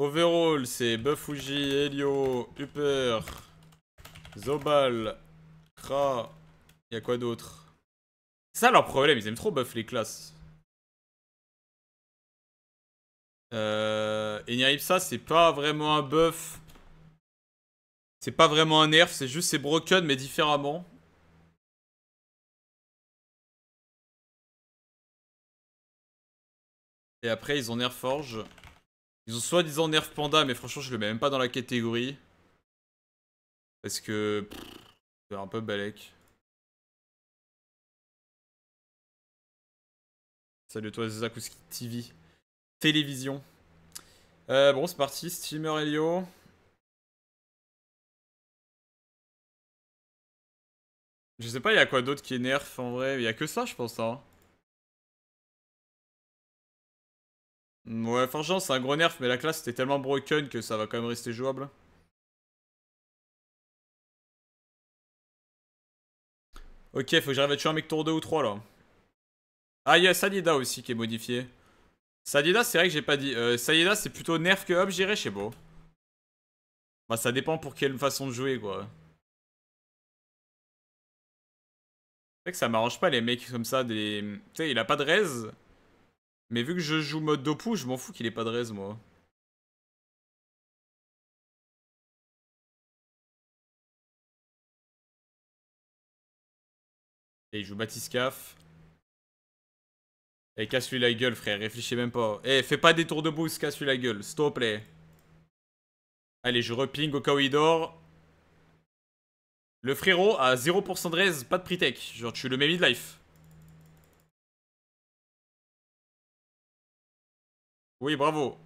Overall, c'est Buffuji, Helio, Upper, Zobal, Kra. Il y a quoi d'autre C'est ça leur problème, ils aiment trop buff les classes. Euh, c'est pas vraiment un buff. C'est pas vraiment un nerf, c'est juste c'est broken mais différemment. Et après ils ont nerf forge. Ils ont soi-disant Nerf Panda, mais franchement, je le mets même pas dans la catégorie. Parce que. C'est un peu balèque. Salut toi, Zakuski TV. Télévision. Euh, bon, c'est parti, Steamer Helio. Je sais pas, il y a quoi d'autre qui est nerf en vrai. Il y a que ça, je pense. Hein. Ouais, franchement, c'est un gros nerf, mais la classe était tellement broken que ça va quand même rester jouable. Ok, faut que j'arrive à tuer un mec tour 2 ou 3 là. Ah, il y a Sadida aussi qui est modifié. Sadida, c'est vrai que j'ai pas dit. Euh, Sadida, c'est plutôt nerf que up, j'irai chez Beau. Bah, ça dépend pour quelle façon de jouer, quoi. C'est vrai que ça m'arrange pas les mecs comme ça. Des... Tu sais, il a pas de raise. Mais vu que je joue mode dopou, je m'en fous qu'il ait pas de raise, moi. Et il joue Batiscaf. Et eh, casse-lui la gueule, frère. Réfléchis même pas. Eh, fais pas des tours de boost, casse-lui la gueule. S'il te Allez, je reping au cas Le frérot a 0% de raise, pas de pre Genre, tu le mets mid-life. Oui, bravo.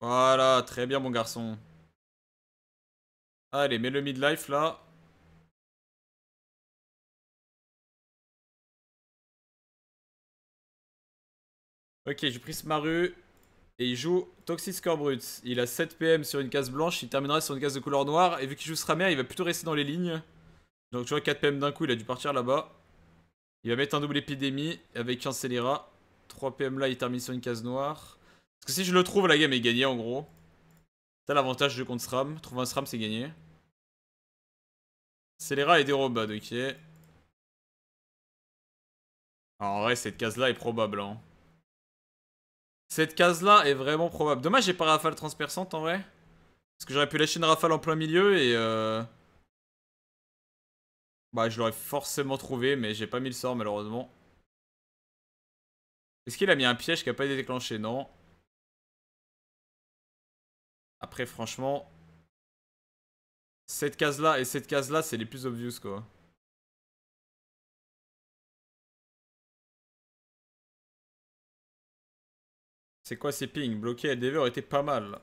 Voilà, très bien, mon garçon. Allez, mets le midlife là. Ok, j'ai pris Smaru. Et il joue Score Brut. Il a 7 PM sur une case blanche. Il terminera sur une case de couleur noire. Et vu qu'il joue Sramer, il va plutôt rester dans les lignes. Donc tu vois, 4 PM d'un coup, il a dû partir là-bas. Il va mettre un double épidémie avec un 3 PM là, il termine sur une case noire. Parce que si je le trouve, la game est gagnée en gros. C'est l'avantage de contre SRAM. Trouver un SRAM, c'est gagné. Scélérat et dérobade, ok. Alors, ah, en vrai, cette case-là est probable. Hein. Cette case-là est vraiment probable. Dommage, j'ai pas rafale transperçante en vrai. Parce que j'aurais pu lâcher une rafale en plein milieu et. Euh... Bah, je l'aurais forcément trouvé, mais j'ai pas mis le sort malheureusement. Est-ce qu'il a mis un piège qui n'a pas été déclenché Non. Après, franchement... Cette case-là et cette case-là, c'est les plus obvious, quoi. C'est quoi ces pings Bloquer LDV aurait été pas mal.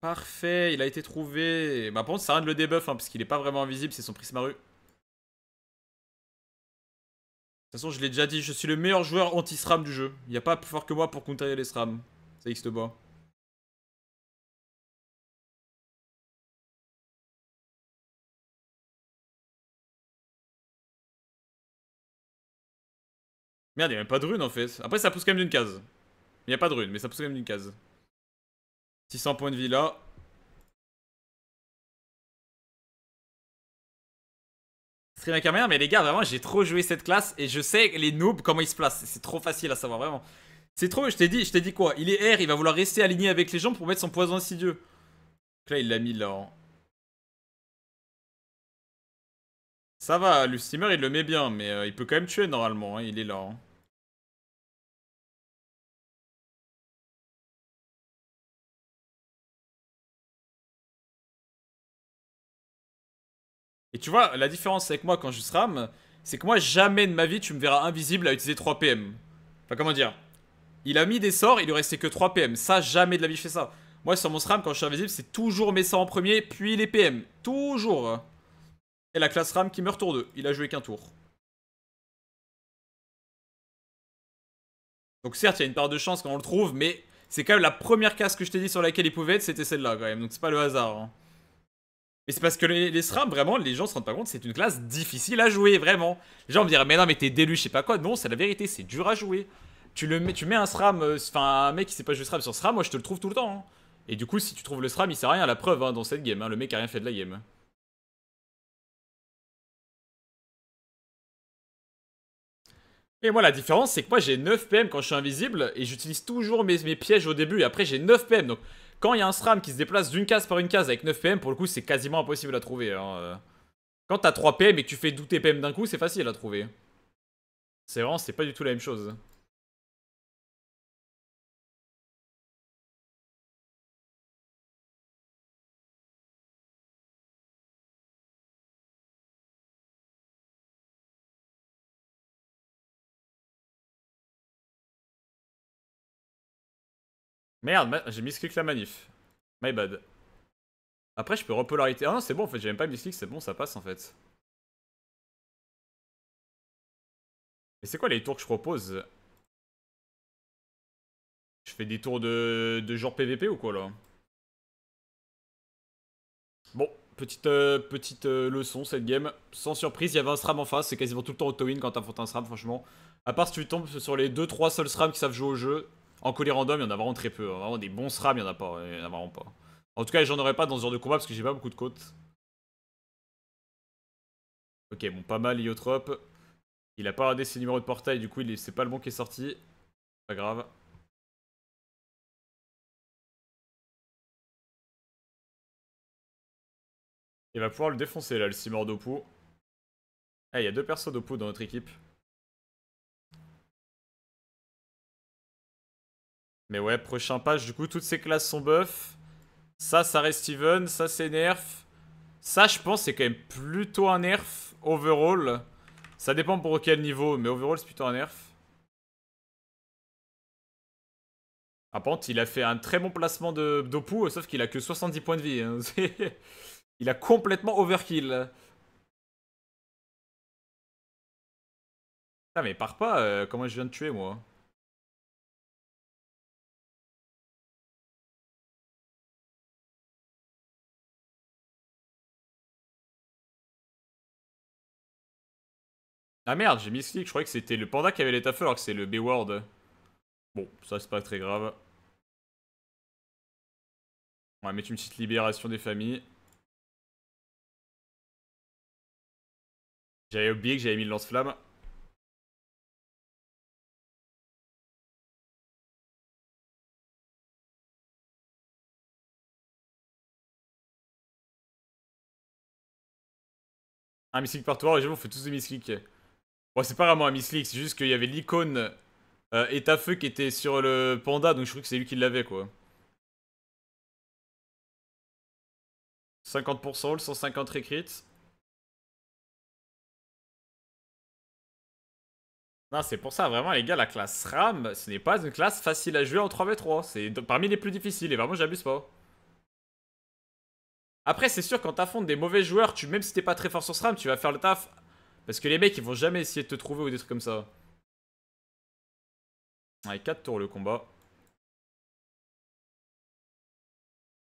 Parfait, il a été trouvé. Bah, par contre, ça rien de le debuff, hein, parce qu'il est pas vraiment invisible, c'est son prismaru de toute façon, je l'ai déjà dit, je suis le meilleur joueur anti-SRAM du jeu. Il n'y a pas plus fort que moi pour contrer les SRAM. Ça existe pas. Merde, il n'y a même pas de rune en fait. Après, ça pousse quand même d'une case. Il n'y a pas de rune, mais ça pousse quand même d'une case. 600 points de vie là. Stream à mais les gars, vraiment, j'ai trop joué cette classe et je sais les noobs comment ils se placent. C'est trop facile à savoir, vraiment. C'est trop, je t'ai dit, je t'ai dit quoi Il est R, il va vouloir rester aligné avec les gens pour mettre son poison insidieux. Donc là, il l'a mis là Ça va, le steamer, il le met bien, mais euh, il peut quand même tuer normalement, hein, il est là. Et tu vois, la différence avec moi quand je SRAM, c'est que moi, jamais de ma vie, tu me verras invisible à utiliser 3 PM. Enfin, comment dire Il a mis des sorts, il lui restait que 3 PM. Ça, jamais de la vie, je fais ça. Moi, sur mon SRAM, quand je suis invisible, c'est toujours mes sorts en premier, puis les PM. Toujours Et la classe RAM qui meurt tour 2. Il a joué qu'un tour. Donc certes, il y a une part de chance quand on le trouve, mais c'est quand même la première case que je t'ai dit sur laquelle il pouvait être, c'était celle-là quand même. Donc c'est pas le hasard. Hein. Et c'est parce que les, SRAM, vraiment, les gens se rendent pas compte, c'est une classe difficile à jouer, vraiment. Les gens me diront, mais non, mais t'es délu, je sais pas quoi. Non, c'est la vérité, c'est dur à jouer. Tu, le mets, tu mets un SRAM, euh, enfin, un mec qui sait pas jouer SRAM sur SRAM, moi je te le trouve tout le temps. Hein. Et du coup, si tu trouves le SRAM, il sert à rien la preuve hein, dans cette game. Hein. le mec a rien fait de la game. Et moi, la différence, c'est que moi, j'ai 9 PM quand je suis invisible et j'utilise toujours mes, mes, pièges au début. Et après, j'ai 9 PM. Donc, quand il y a un SRAM qui se déplace d'une case par une case avec 9 PM, pour le coup, c'est quasiment impossible à trouver. Hein, euh. Quand t'as 3 PM et que tu fais douter PM d'un coup, c'est facile à trouver. C'est vraiment, c'est pas du tout la même chose. Merde, j'ai misclick la manif. My bad. Après, je peux repolarité. Ah non, c'est bon en fait, j'ai même pas misclick, c'est bon, ça passe en fait. Et c'est quoi les tours que je propose Je fais des tours de, genre PVP ou quoi là Bon, petite, euh, petite euh, leçon cette game. Sans surprise, il y avait un SRAM en face. C'est quasiment tout le temps auto-win quand t'affrontes un SRAM, franchement. À part si tu tombes sur les 2-3 seuls SRAM qui savent jouer au jeu, en colis random, il y en a vraiment très peu. Hein. Vraiment des bons SRAM, il y en a pas. en a vraiment pas. En tout cas, j'en aurai pas dans ce genre de combat parce que j'ai pas beaucoup de côtes. Ok, bon, pas mal, iotrop. Il a pas regardé ses numéros de portail, du coup, c'est pas le bon qui est sorti. Pas grave. Il va pouvoir le défoncer là, le Cimor eh, il y a deux personnes Dopu dans notre équipe. Mais ouais, prochain page. du coup, toutes ces classes sont buff. Ça, ça reste even. Ça, c'est nerf. Ça, je pense, c'est quand même plutôt un nerf overall. Ça dépend pour quel niveau, mais overall, c'est plutôt un nerf. Ah, il a fait un très bon placement de Dopu, sauf qu'il a que 70 points de vie. Hein. il a complètement overkill. Ah, mais il part pas. Euh, comment je viens de tuer, moi Ah merde, j'ai mis clic, je croyais que c'était le panda qui avait l'état feu alors que c'est le B-word. Bon, ça c'est pas très grave. On va mettre une petite libération des familles. J'avais oublié que j'avais mis le lance-flamme. Un mystique par tour, les gens on fait tous des mystiques. Bon, c'est pas vraiment un misleak, c'est juste qu'il y avait l'icône euh, et état feu qui était sur le panda, donc je crois que c'est lui qui l'avait, quoi. 50% le 150 récrites. Non, c'est pour ça, vraiment, les gars, la classe RAM, ce n'est pas une classe facile à jouer en 3v3. C'est parmi les plus difficiles, et vraiment, j'abuse pas. Après, c'est sûr, quand t'affrontes des mauvais joueurs, tu, même si t'es pas très fort sur SRAM, tu vas faire le taf parce que les mecs, ils vont jamais essayer de te trouver ou des trucs comme ça. Allez, 4 tours le combat.